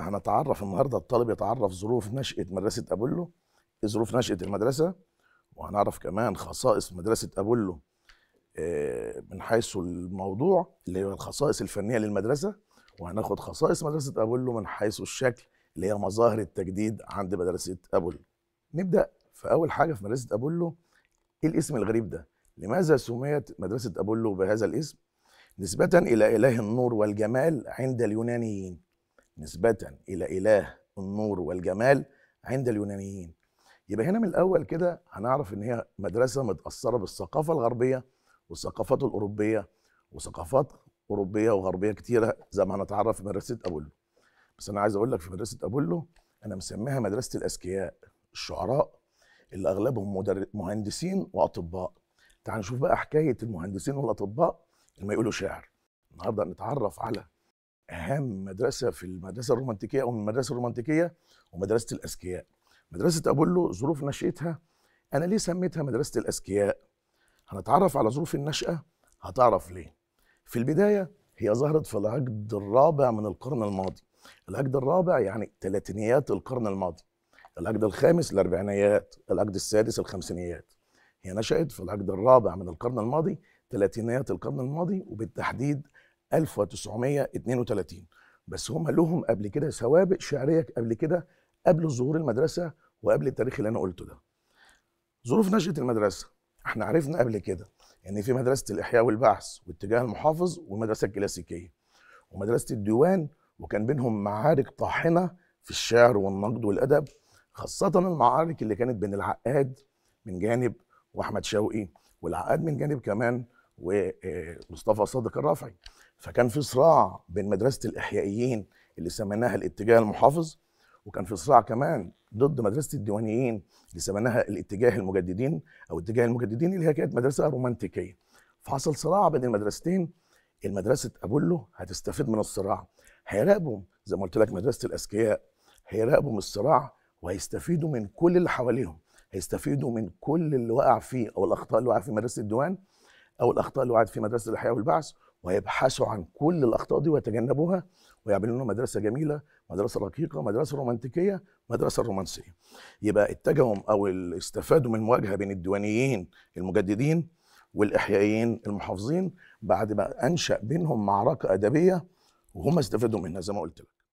هنتعرف النهارده الطالب يتعرف ظروف نشأة مدرسة أبولو إيه ظروف نشأة المدرسة وهنعرف كمان خصائص مدرسة أبولو آه، من حيث الموضوع اللي هي الخصائص الفنية للمدرسة وهناخد خصائص مدرسة أبولو من حيث الشكل اللي هي مظاهر التجديد عند مدرسة أبولو نبدأ في أول حاجة في مدرسة أبولو إيه الاسم الغريب ده؟ لماذا سميت مدرسة أبولو بهذا الاسم؟ نسبة إلى إله النور والجمال عند اليونانيين نسبة إلى إله النور والجمال عند اليونانيين يبقى هنا من الأول كده هنعرف إن هي مدرسة متأثرة بالثقافة الغربية والثقافات الأوروبية وثقافات أوروبية وغربية كتيرة زي ما هنتعرف في مدرسة أبولو بس أنا عايز أقول لك في مدرسة أبولو أنا مسميها مدرسة الأذكياء الشعراء اللي أغلبهم مدر... مهندسين وأطباء تعال نشوف بقى حكاية المهندسين والأطباء لما يقولوا شعر النهارده نتعرف على اهم مدرسه في المدرسه الرومانتيكيه او من المدرسه الرومانتيكيه ومدرسه الاذكياء مدرسه ابولو ظروف نشاتها انا ليه سميتها مدرسه الاذكياء هنتعرف على ظروف النشاه هتعرف ليه في البدايه هي ظهرت في العقد الرابع من القرن الماضي العقد الرابع يعني تلاتينيات القرن الماضي العقد الخامس الاربعينيات العقد السادس الخمسينيات هي نشأت في العقد الرابع من القرن الماضي تلاتينيات القرن الماضي وبالتحديد 1932 بس هم لهم قبل كده سوابق شعريه قبل كده قبل ظهور المدرسه وقبل التاريخ اللي انا قلته ده. ظروف نشاه المدرسه احنا عرفنا قبل كده ان يعني في مدرسه الاحياء والبحث واتجاه المحافظ والمدرسه الكلاسيكيه ومدرسه الديوان وكان بينهم معارك طاحنه في الشعر والنقد والادب خاصه المعارك اللي كانت بين العقاد من جانب واحمد شوقي والعقاد من جانب كمان ومصطفى آه، صادق الرافعي فكان في صراع بين مدرسه الاحيائيين اللي سميناها الاتجاه المحافظ وكان في صراع كمان ضد مدرسه الديوانيين اللي سميناها الاتجاه المجددين او اتجاه المجددين اللي هي كانت مدرسه رومانتيكيه فحصل صراع بين المدرستين المدرسه ابولو هتستفيد من الصراع هيراقبوا زي ما قلت لك مدرسه الاذكياء هيراقبوا من الصراع وهيستفيدوا من كل اللي حواليهم هيستفيدوا من كل اللي وقع فيه او الاخطاء اللي وقع في مدرسه الديوان او الاخطاء اللي وقعت في مدرسه الاحياء والبعث ويبحثوا عن كل الاخطاء دي ويتجنبوها ويعملوا لنا مدرسه جميله مدرسه رقيقه مدرسه رومانتيكيه مدرسه رومانسيه يبقى اتجهوا او استفادوا من مواجهه بين الديوانيين المجددين والاحيائيين المحافظين بعد ما انشا بينهم معركه ادبيه وهم استفادوا منها زي ما قلت لك